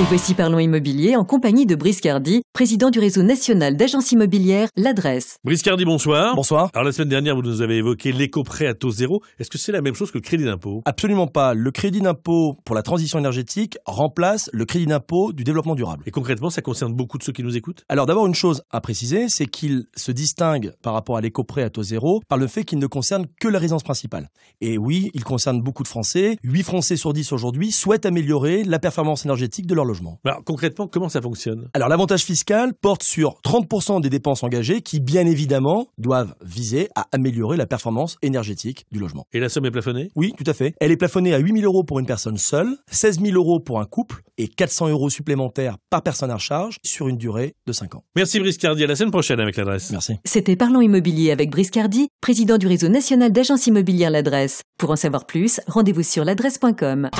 Et voici Parlons Immobilier en compagnie de Brice Cardi, président du réseau national d'agences immobilières L'Adresse. Brice Cardi, bonsoir. Bonsoir. Alors la semaine dernière, vous nous avez évoqué l'éco-prêt à taux zéro. Est-ce que c'est la même chose que le crédit d'impôt Absolument pas. Le crédit d'impôt pour la transition énergétique remplace le crédit d'impôt du développement durable. Et concrètement, ça concerne beaucoup de ceux qui nous écoutent Alors d'abord, une chose à préciser, c'est qu'il se distingue par rapport à l'éco-prêt à taux zéro par le fait qu'il ne concerne que la résidence principale. Et oui, il concerne beaucoup de Français. 8 Français sur 10 aujourd'hui souhaitent améliorer la performance énergétique de leur alors concrètement, comment ça fonctionne Alors l'avantage fiscal porte sur 30% des dépenses engagées qui, bien évidemment, doivent viser à améliorer la performance énergétique du logement. Et la somme est plafonnée Oui, tout à fait. Elle est plafonnée à 8 000 euros pour une personne seule, 16 000 euros pour un couple et 400 euros supplémentaires par personne à charge sur une durée de 5 ans. Merci Brice Cardi, à la semaine prochaine avec l'adresse. Merci. C'était Parlons Immobilier avec Brice Cardi, président du réseau national d'agences immobilières L'Adresse. Pour en savoir plus, rendez-vous sur l'adresse.com.